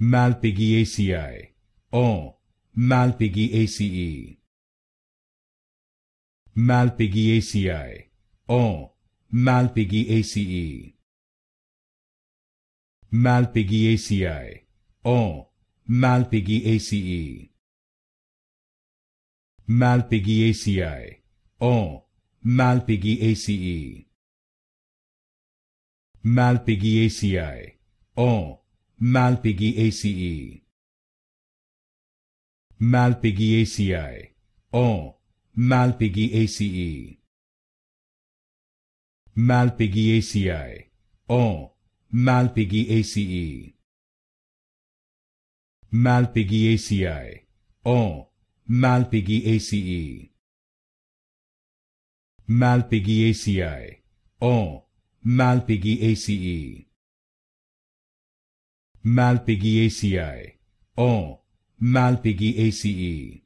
Malpighi ACI O Malpighi ACE Malpighi ACI O Malpighi ACE Malpighi O Malpighi ACE O Malpighi ACE Malpighi ACI O Malpighi ACE. Malpighi ACI. O. Malpighi ACE. Malpighi ACI. O. Malpighi ACE. Malpighi ACI. O. Malpighi ACE. Malpighi ACI. O. Malpighi ACE. Malpighi O. Oh, Malpighi